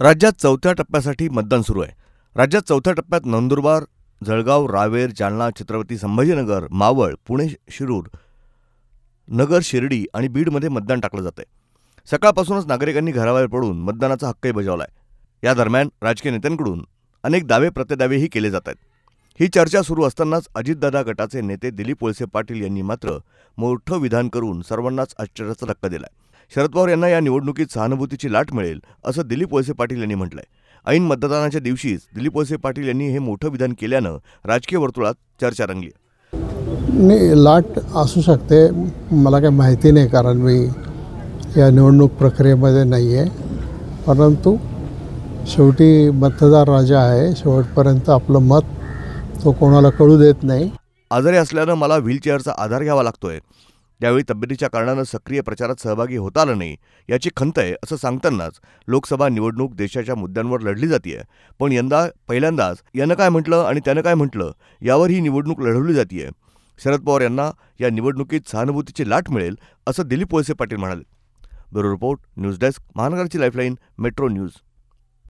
राज्यात चौथ्या टप्प्यासाठी मतदान सुरू आहे राज्यात चौथ्या टप्प्यात नंदुरबार जळगाव रावेर जालना छत्रपती संभाजीनगर मावळ पुणे शिरूर नगर शिर्डी आणि बीडमध्ये मतदान टाकलं आहे सकाळपासूनच नागरिकांनी घराबाहेर पडून मतदानाचा हक्कही बजावला आहे या दरम्यान राजकीय नेत्यांकडून अनेक दावे प्रत्यदावेही केले जात आहेत ही चर्चा सुरू असतानाच अजितदादा गटाचे नेते दिलीप वळसे पाटील यांनी मात्र मोठं विधान करून सर्वांनाच आश्चर्याचा धक्का दिला आहे शरद पवार यांना या निवडणुकीत सहानुभूतीची लाट मिळेल असं दिलीप वळसे पाटील यांनी म्हटलंय ऐन मतदानाच्या दिवशीच दिलीप वळसे पाटील यांनी हे मोठं विधान केल्यानं राजकीय वर्तुळात चर्चा रंगली नाही लाट असू शकते मला काही माहिती नाही कारण मी या निवडणूक प्रक्रियेमध्ये नाही आहे परंतु शेवटी मतदार राजा आहे शेवटपर्यंत आपलं मत तो कोणाला कळू देत नाही आजारी असल्यानं मला व्हीलचेअरचा आधार घ्यावा लागतोय त्यावेळी तब्येतीच्या कारणानं सक्रिय प्रचारात सहभागी होता आलं नाही याची खंत आहे असं सांगतानाच लोकसभा निवडणूक देशाच्या मुद्द्यांवर लढली जातीय पण यंदा पहिल्यांदाच यानं काय म्हटलं आणि त्यानं काय म्हटलं यावर ही निवडणूक लढवली जातीय शरद पवार यांना या निवडणुकीत सहानुभूतीची लाट मिळेल असं दिलीप वळसे पाटील म्हणाले ब्युरो रिपोर्ट न्यूज डेस्क महानगरची लाईफलाईन मेट्रो न्यूज